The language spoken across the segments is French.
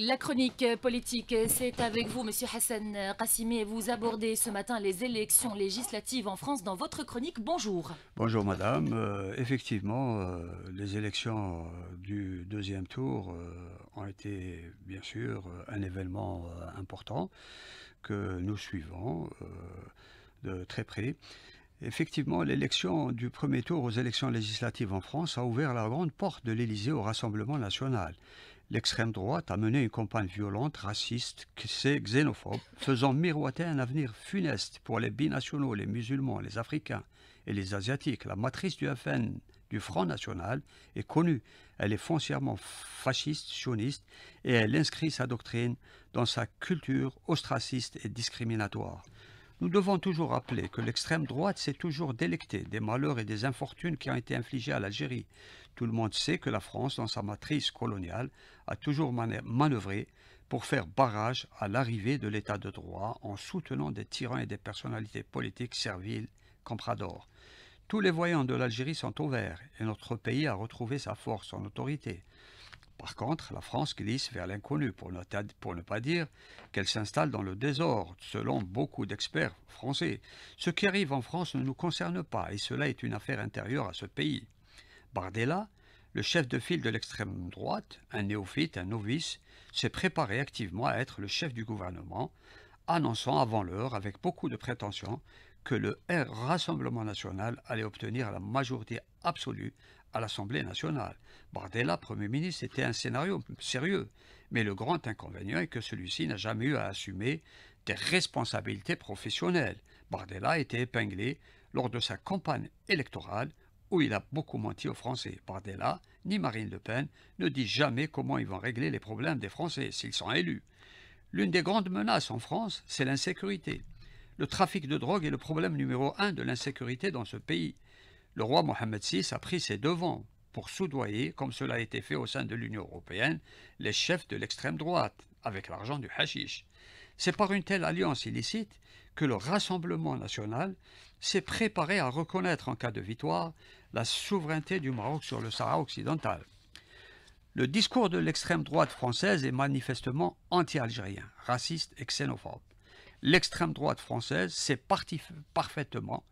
La chronique euh, politique, euh, c'est avec vous, Monsieur Hassan Kassimi. Euh, vous abordez ce matin les élections législatives en France dans votre chronique. Bonjour. Bonjour, Madame. effectivement, les élections du deuxième tour ont été, bien sûr, un événement important que nous suivons de très près. Effectivement, l'élection du premier tour aux élections législatives en France a ouvert la grande porte de l'Élysée au Rassemblement national l'extrême droite a mené une campagne violente, raciste, xénophobe, faisant miroiter un avenir funeste pour les binationaux, les musulmans, les Africains et les Asiatiques. La matrice du FN, du Front National, est connue. Elle est foncièrement fasciste, sioniste, et elle inscrit sa doctrine dans sa culture ostraciste et discriminatoire. Nous devons toujours rappeler que l'extrême droite s'est toujours délectée des malheurs et des infortunes qui ont été infligés à l'Algérie. Tout le monde sait que la France, dans sa matrice coloniale, a toujours manœuvré pour faire barrage à l'arrivée de l'état de droit en soutenant des tyrans et des personnalités politiques serviles compradors. Tous les voyants de l'Algérie sont ouverts et notre pays a retrouvé sa force en autorité. Par contre, la France glisse vers l'inconnu, pour, ne pas dire qu'elle s'installe dans le désordre, selon beaucoup d'experts français. Ce qui arrive en France ne nous concerne pas, et cela est une affaire intérieure à ce pays. Bardella, le chef de file de l'extrême droite, un néophyte, un novice, s'est préparé activement à être le chef du gouvernement, annonçant avant l'heure, avec beaucoup de prétention, que le Rassemblement national allait obtenir la majorité absolue à l'Assemblée nationale. Bardella, Premier ministre, était un scénario sérieux, mais le grand inconvénient est que celui-ci n'a jamais eu à assumer des responsabilités professionnelles. Bardella a été épinglé lors de sa campagne électorale où il a beaucoup menti aux Français. Bardella, ni Marine Le Pen, ne dit jamais comment ils vont régler les problèmes des Français s'ils sont élus. L'une des grandes menaces en France, c'est l'insécurité. Le trafic de drogue est le problème numéro un de l'insécurité dans ce pays. Le roi Mohamed VI a pris ses devants pour soudoyer, comme cela a été fait au sein de l'Union européenne, les chefs de l'extrême droite avec l'argent du hashish. C'est par une telle alliance illicite que le Rassemblement national s'est préparé à reconnaître en cas de victoire la souveraineté du Maroc sur le Sahara occidental. Le discours de l'extrême droite française est manifestement anti-algérien, raciste et xénophobe. L'extrême droite française s'est sait parfaitement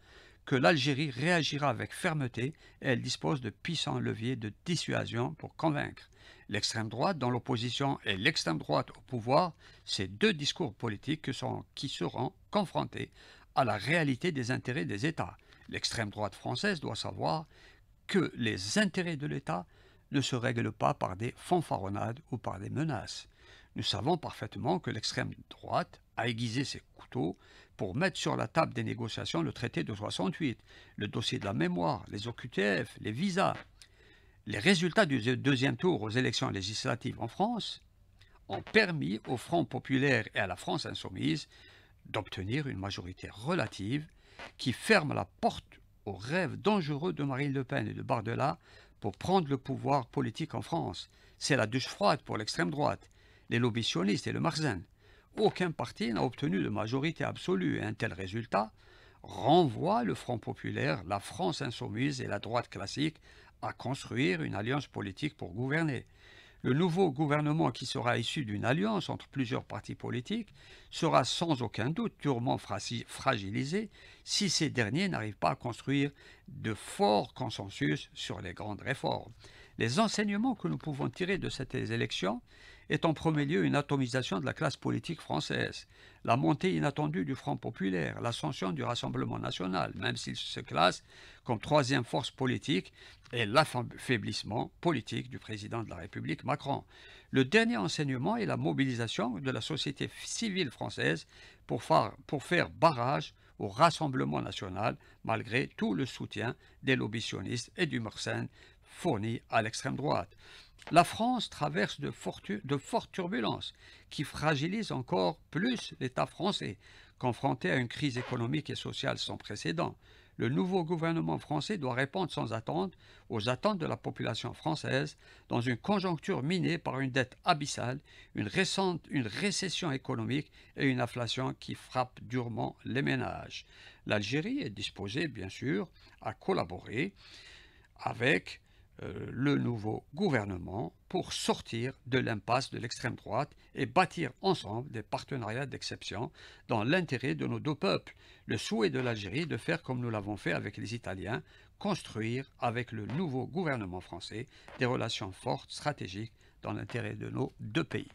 que l'Algérie réagira avec fermeté et elle dispose de puissants leviers de dissuasion pour convaincre. L'extrême droite dans l'opposition et l'extrême droite au pouvoir, ces deux discours politiques qui seront confrontés à la réalité des intérêts des États. L'extrême droite française doit savoir que les intérêts de l'État ne se règlent pas par des fanfaronnades ou par des menaces. Nous savons parfaitement que l'extrême droite a aiguisé ses couteaux pour mettre sur la table des négociations le traité de 68, le dossier de la mémoire, les OQTF, les visas. Les résultats du deuxième tour aux élections législatives en France ont permis au Front populaire et à la France insoumise d'obtenir une majorité relative qui ferme la porte aux rêves dangereux de Marine Le Pen et de Bardella pour prendre le pouvoir politique en France. C'est la douche froide pour l'extrême droite, les lobbies et le Marzen aucun parti n'a obtenu de majorité absolue et un tel résultat renvoie le Front populaire, la France insoumise et la droite classique à construire une alliance politique pour gouverner. Le nouveau gouvernement qui sera issu d'une alliance entre plusieurs partis politiques sera sans aucun doute durement fragilisé si ces derniers n'arrivent pas à construire de forts consensus sur les grandes réformes. Les enseignements que nous pouvons tirer de cette élection est en premier lieu une atomisation de la classe politique française, la montée inattendue du Front populaire, l'ascension du Rassemblement national, même s'il se classe comme troisième force politique, et l'affaiblissement politique du président de la République Macron. Le dernier enseignement est la mobilisation de la société civile française pour faire, barrage au Rassemblement national, malgré tout le soutien des lobbies et du Mersenne Fourni à l'extrême droite. La France traverse de, de fortes turbulences qui fragilisent encore plus l'État français, confronté à une crise économique et sociale sans précédent le nouveau gouvernement français doit répondre sans attendre aux attentes de la population française dans une conjoncture minée par une dette abyssale, une, récente, une récession économique et une inflation qui frappe durement les ménages. L'Algérie est disposée, bien sûr, à collaborer avec euh, le nouveau gouvernement pour sortir de l'impasse de l'extrême droite et bâtir ensemble des partenariats d'exception dans l'intérêt de nos deux peuples. Le souhait de l'Algérie de faire comme nous l'avons fait avec les Italiens, construire avec le nouveau gouvernement français des relations fortes, stratégiques, dans l'intérêt de nos deux pays.